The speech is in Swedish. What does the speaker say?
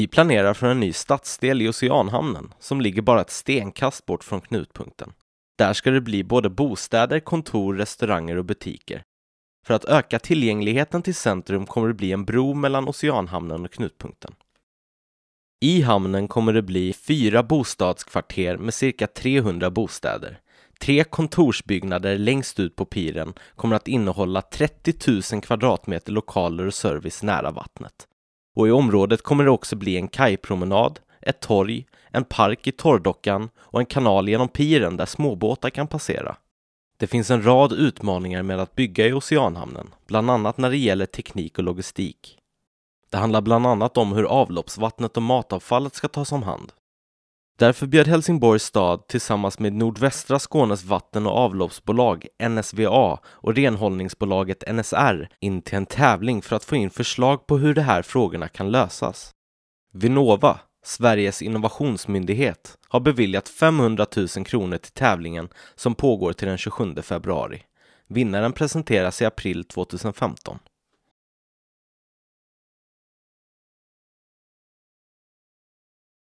Vi planerar för en ny stadsdel i Oceanhamnen som ligger bara ett stenkast bort från knutpunkten. Där ska det bli både bostäder, kontor, restauranger och butiker. För att öka tillgängligheten till centrum kommer det bli en bro mellan Oceanhamnen och knutpunkten. I hamnen kommer det bli fyra bostadskvarter med cirka 300 bostäder. Tre kontorsbyggnader längst ut på piren kommer att innehålla 30 000 kvadratmeter lokaler och service nära vattnet och i området kommer det också bli en kajpromenad, ett torg, en park i torrdockan och en kanal genom piren där småbåtar kan passera. Det finns en rad utmaningar med att bygga i Oceanhamnen, bland annat när det gäller teknik och logistik. Det handlar bland annat om hur avloppsvattnet och matavfallet ska tas om hand, Därför bjöd Helsingborgs stad tillsammans med Nordvästra Skånes vatten och avloppsbolag, NSVA, och renhållningsbolaget NSR in till en tävling för att få in förslag på hur de här frågorna kan lösas. Vinnova, Sveriges innovationsmyndighet, har beviljat 500 000 kronor till tävlingen som pågår till den 27 februari. Vinnaren presenteras i april 2015.